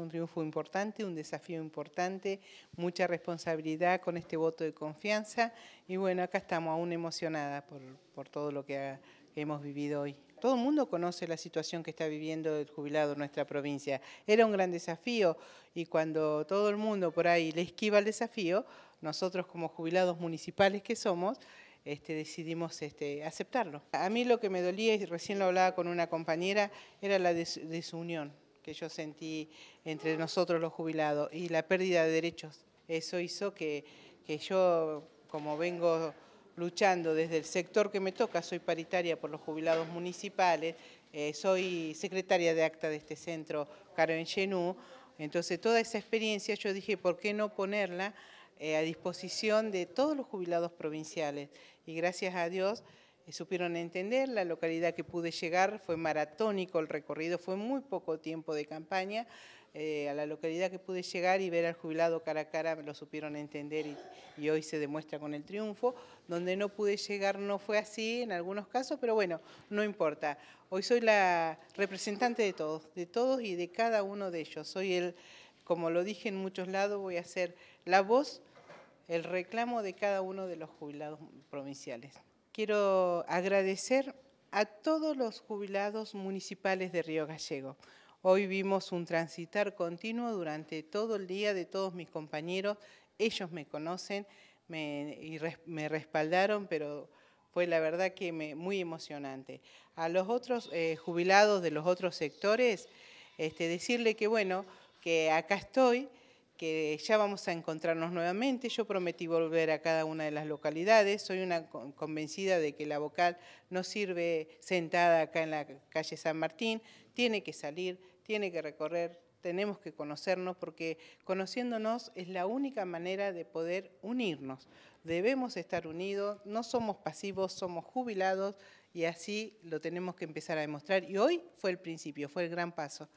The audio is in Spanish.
un triunfo importante, un desafío importante, mucha responsabilidad con este voto de confianza y bueno, acá estamos aún emocionadas por, por todo lo que, hemos vivido hoy. Todo el mundo conoce la situación que está viviendo el jubilado en nuestra provincia. Era un gran desafío y cuando todo el mundo por ahí le esquiva el desafío, nosotros como jubilados municipales que somos, este, decidimos este, aceptarlo. A mí lo que me dolía, y recién lo hablaba con una compañera, era la desunión que yo sentí entre nosotros los jubilados y la pérdida de derechos. Eso hizo que, que yo, como vengo luchando desde el sector que me toca, soy paritaria por los jubilados municipales, eh, soy secretaria de acta de este centro, Karen Genú, entonces toda esa experiencia yo dije, ¿por qué no ponerla eh, a disposición de todos los jubilados provinciales? Y gracias a Dios... Eh, supieron entender, la localidad que pude llegar fue maratónico el recorrido, fue muy poco tiempo de campaña, eh, a la localidad que pude llegar y ver al jubilado cara a cara lo supieron entender y, y, hoy se demuestra con el triunfo. Donde no pude llegar no fue así en algunos casos, pero bueno, no importa. Hoy soy la representante de todos, de todos y de cada uno de ellos. Soy el, como lo dije en muchos lados, voy a ser la voz, el reclamo de cada uno de los jubilados provinciales quiero agradecer a todos los jubilados municipales de Río Gallego. Hoy vimos un transitar continuo durante todo el día de todos mis compañeros. Ellos me conocen me, y me respaldaron, pero fue la verdad que muy emocionante. A los otros eh, jubilados de los otros sectores, este, decirle que bueno, que acá estoy, que ya vamos a encontrarnos nuevamente. Yo prometí volver a cada una de las localidades. Soy una convencida de que la vocal no sirve sentada acá en la calle San Martín. Tiene que salir, tiene que recorrer, tenemos que conocernos porque conociéndonos es la única manera de poder unirnos. Debemos estar unidos, no somos pasivos, somos jubilados y así lo tenemos que empezar a demostrar. Y hoy fue el principio, fue el gran paso.